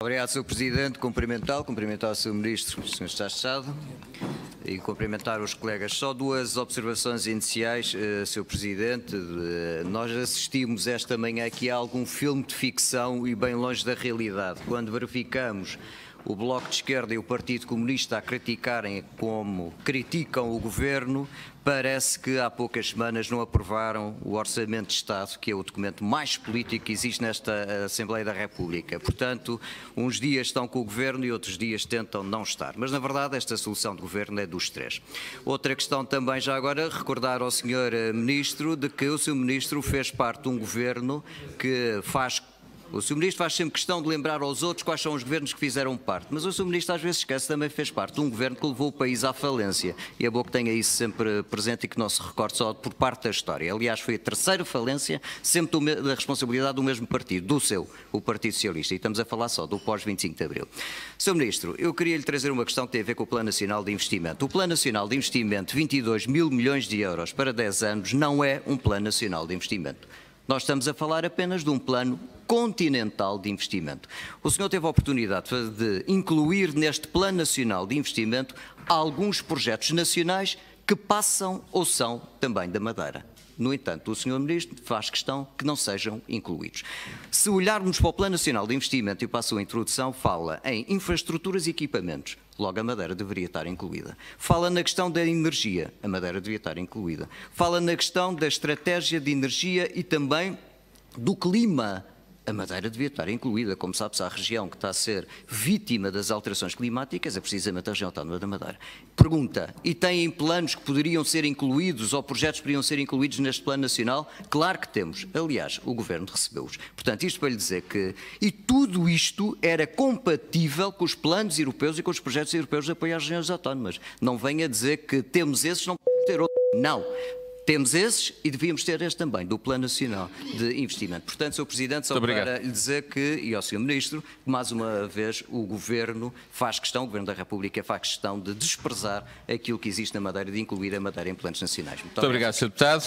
Obrigado, Sr. Presidente. Cumprimentá-lo, cumprimentar o Sr. Ministro, o Sr. Está Estado, e cumprimentar os colegas. Só duas observações iniciais, eh, Sr. Presidente. Eh, nós assistimos esta manhã aqui a algum filme de ficção e bem longe da realidade. Quando verificamos o Bloco de Esquerda e o Partido Comunista a criticarem como criticam o governo, parece que há poucas semanas não aprovaram o Orçamento de Estado, que é o documento mais político que existe nesta Assembleia da República. Portanto, uns dias estão com o governo e outros dias tentam não estar. Mas, na verdade, esta solução de governo é dos três. Outra questão também, já agora, recordar ao senhor eh, Ministro de que o seu Ministro fez parte de um governo que faz o Sr. Ministro faz sempre questão de lembrar aos outros quais são os governos que fizeram parte, mas o Sr. Ministro às vezes esquece também fez parte de um governo que levou o país à falência. E é bom que tenha isso sempre presente e que não se recorde só por parte da história. Aliás, foi a terceira falência, sempre da responsabilidade do mesmo partido, do seu, o Partido Socialista. E estamos a falar só do pós-25 de Abril. Sr. Ministro, eu queria lhe trazer uma questão que tem a ver com o Plano Nacional de Investimento. O Plano Nacional de Investimento, 22 mil milhões de euros para 10 anos, não é um Plano Nacional de Investimento. Nós estamos a falar apenas de um plano continental de investimento. O senhor teve a oportunidade de incluir neste Plano Nacional de Investimento alguns projetos nacionais que passam ou são também da Madeira. No entanto, o Sr. Ministro faz questão que não sejam incluídos. Se olharmos para o Plano Nacional de Investimento, e para a sua introdução, fala em infraestruturas e equipamentos. Logo, a Madeira deveria estar incluída. Fala na questão da energia. A Madeira deveria estar incluída. Fala na questão da estratégia de energia e também do clima a Madeira devia estar incluída. Como sabes, a região que está a ser vítima das alterações climáticas é precisamente a região autónoma da Madeira. Pergunta, e têm planos que poderiam ser incluídos ou projetos que poderiam ser incluídos neste plano nacional? Claro que temos. Aliás, o Governo recebeu-os. Portanto, isto para lhe dizer que... E tudo isto era compatível com os planos europeus e com os projetos europeus de apoio às regiões autónomas. Não venha dizer que temos esses, não podemos ter outros. Não. Temos esses e devíamos ter este também, do Plano Nacional de Investimento. Portanto, Sr. Presidente, só para lhe dizer que, e ao Sr. Ministro, que mais uma vez o Governo faz questão, o Governo da República faz questão de desprezar aquilo que existe na Madeira, de incluir a Madeira em planos nacionais. Muito, Muito obrigado, Sr. Deputado.